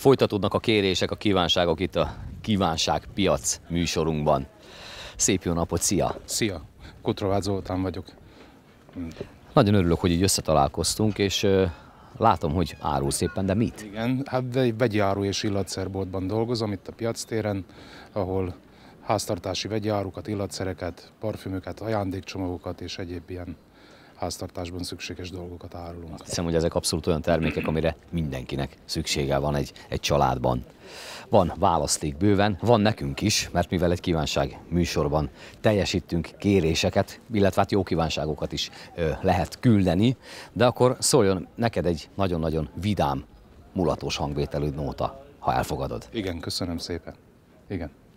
Folytatódnak a kérések, a kívánságok itt a Kívánság Piac műsorunkban. Szép jó napot, szia! Szia! Kutrovács Zoltán vagyok. Nagyon örülök, hogy így összetalálkoztunk, és látom, hogy árul szépen, de mit? Igen, hát vegyi áru és illatszerboltban dolgozom itt a piac téren, ahol háztartási vegyi árukat, illatszereket, parfümöket, ajándékcsomagokat és egyéb ilyen háztartásban szükséges dolgokat árulunk. Azt hiszem, hogy ezek abszolút olyan termékek, amire mindenkinek szüksége van egy, egy családban. Van választék bőven, van nekünk is, mert mivel egy kívánság műsorban teljesítünk kéréseket, illetve hát jó kívánságokat is ö, lehet küldeni, de akkor szóljon neked egy nagyon-nagyon vidám, mulatos hangvételű nóta, ha elfogadod. Igen, köszönöm szépen. Igen.